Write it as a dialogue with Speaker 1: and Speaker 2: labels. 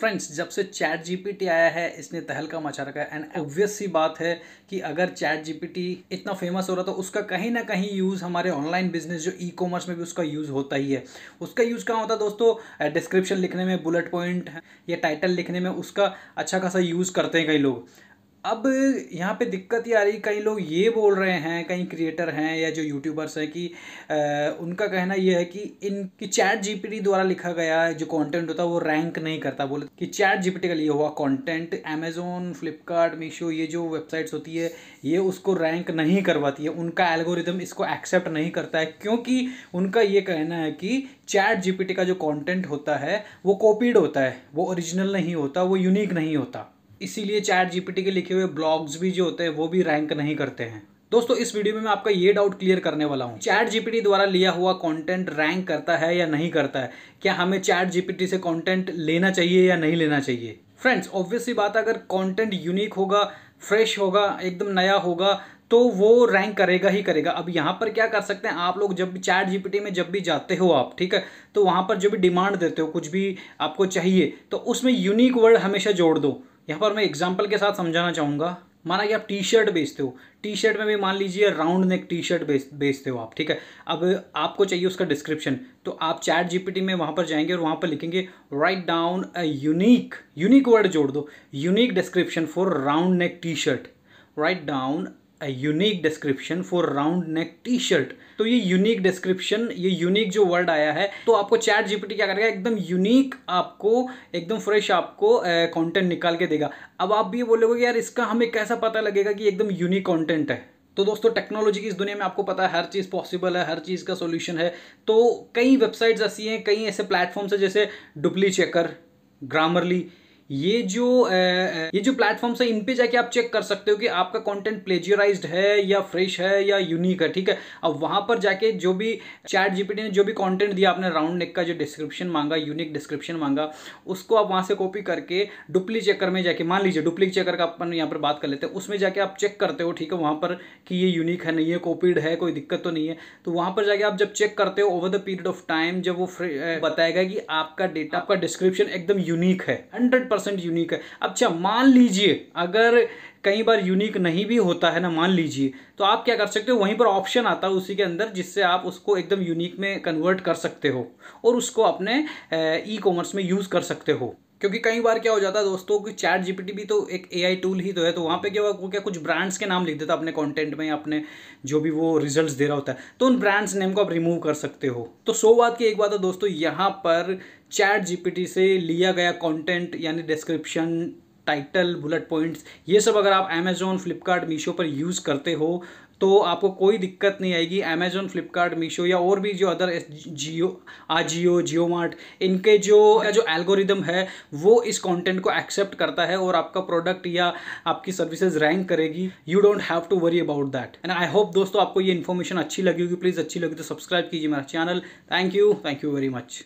Speaker 1: friends जब से chat GPT आया है इसने तहलका मचा रखा है एंड ऑब्वियस सी बात है कि अगर चैट जीपीटी इतना फेमस हो रहा तो उसका कहीं ना कहीं यूज़ हमारे ऑनलाइन बिजनेस जो ई कॉमर्स में भी उसका यूज़ होता ही है उसका यूज़ कहाँ होता है दोस्तों डिस्क्रिप्शन लिखने में बुलेट पॉइंट या टाइटल लिखने में उसका अच्छा खासा यूज़ करते हैं कई लोग अब यहाँ पे दिक्कत ये आ रही कई लोग ये बोल रहे हैं कई क्रिएटर हैं या जो यूट्यूबर्स हैं कि आ, उनका कहना ये है कि इनकी चैट जीपीटी द्वारा लिखा गया जो कंटेंट होता है वो रैंक नहीं करता बोले कि चैट जीपीटी का लिए हुआ कंटेंट अमेजोन फ्लिपकार्ट मीशो ये जो वेबसाइट्स होती है ये उसको रैंक नहीं करवाती है उनका एल्गोरिदम इसको एक्सेप्ट नहीं करता है क्योंकि उनका ये कहना है कि चैट जीपीटी का जो कंटेंट होता है वो कॉपीड होता है वो ओरिजिनल नहीं होता वो यूनिक नहीं होता इसीलिए चैट जीपीटी के लिखे हुए ब्लॉग्स भी जो होते हैं वो भी रैंक नहीं करते हैं दोस्तों इस वीडियो में मैं आपका ये डाउट क्लियर करने वाला हूँ चैट जीपीटी द्वारा लिया हुआ कंटेंट रैंक करता है या नहीं करता है क्या हमें चैट जीपीटी से कंटेंट लेना चाहिए या नहीं लेना चाहिए फ्रेंड्स ऑब्वियसली बात अगर कंटेंट यूनिक होगा फ्रेश होगा एकदम नया होगा तो वो रैंक करेगा ही करेगा अब यहाँ पर क्या कर सकते हैं आप लोग जब भी चैट जीपीटी में जब भी जाते हो आप ठीक है तो वहाँ पर जो भी डिमांड देते हो कुछ भी आपको चाहिए तो उसमें यूनिक वर्ड हमेशा जोड़ दो यहाँ पर मैं एग्जाम्पल के साथ समझाना चाहूँगा माना कि आप टी शर्ट बेचते हो टी शर्ट में भी मान लीजिए राउंड नेक टी शर्ट बेचते हो आप ठीक है अब आपको चाहिए उसका डिस्क्रिप्शन तो आप चैट जीपीटी में वहाँ पर जाएंगे और वहाँ पर लिखेंगे write down a unique unique word जोड़ दो unique description for round neck T shirt write down a unique description for round neck T shirt तो ये यूनिक डिस्क्रिप्शन ये यूनिक जो वर्ड आया है तो आपको चैट जीपीटी क्या करेगा एकदम यूनिक आपको एकदम फ्रेश आपको कंटेंट निकाल के देगा अब आप भी बोलोगे यार इसका हमें कैसा पता लगेगा कि एकदम यूनिक कंटेंट है तो दोस्तों टेक्नोलॉजी की इस दुनिया में आपको पता है हर चीज़ पॉसिबल है हर चीज़ का सोल्यूशन है तो कई वेबसाइट्स ऐसी हैं कई ऐसे प्लेटफॉर्म्स हैं जैसे डुप्ली चेकर ग्रामरली ये जो ये जो प्लेटफॉर्म्स है इन पे जाके आप चेक कर सकते हो कि आपका कंटेंट प्लेजियराइज्ड है या फ्रेश है या यूनिक है ठीक है अब वहां पर जाके जो भी चैट जीपीटी ने जो भी कंटेंट दिया आपने राउंड नेक का जो डिस्क्रिप्शन मांगा यूनिक डिस्क्रिप्शन मांगा उसको आप वहां से कॉपी करके डुप्ली चेकर में जाके मान लीजिए डुप्ली चेकर का अपन यहाँ पर बात कर लेते हैं उसमें जाके आप चेक करते हो ठीक है वहां पर कि ये यूनिक है नहीं है कॉपीड है कोई दिक्कत तो नहीं है तो वहां पर जाके आप जब चेक करते हो over the period of time जब वो बताएगा कि आपका डेटा आपका डिस्क्रिप्शन एकदम यूनिक है हंड्रेड परसेंट यूनिक है अच्छा मान लीजिए अगर कई बार यूनिक नहीं भी होता है ना मान लीजिए तो आप क्या कर सकते हो वहीं पर ऑप्शन आता है उसी के अंदर जिससे आप उसको एकदम यूनिक में कन्वर्ट कर सकते हो और उसको अपने ई कॉमर्स में यूज़ कर सकते हो क्योंकि कई बार क्या हो जाता है दोस्तों कि चैट जीपीटी भी तो एक एआई टूल ही तो है तो वहाँ पे क्या हुआ वो क्या कुछ ब्रांड्स के नाम लिख देता अपने कंटेंट में या अपने जो भी वो रिजल्ट्स दे रहा होता है तो उन ब्रांड्स नेम को आप रिमूव कर सकते हो तो सो बात की एक बात है दोस्तों यहाँ पर चैट जीपीटी से लिया गया कॉन्टेंट यानी डिस्क्रिप्शन टाइटल बुलेट पॉइंट्स ये सब अगर आप अमेजोन फ्लिपकार्ट मीशो पर यूज़ करते हो तो आपको कोई दिक्कत नहीं आएगी अमेजोन फ्लिपकार्ट मीशो या और भी जो अदर जियो आजियो जियो मार्ट इनके जो जो एल्गोरिदम है वो इस कंटेंट को एक्सेप्ट करता है और आपका प्रोडक्ट या आपकी सर्विसेज रैंक करेगी you don't have to worry about that and I hope दोस्तों आपको ये इन्फॉर्मेशन अच्छी लगी होगी प्लीज़ अच्छी लगी तो सब्सक्राइब कीजिए मेरा channel thank you thank you very much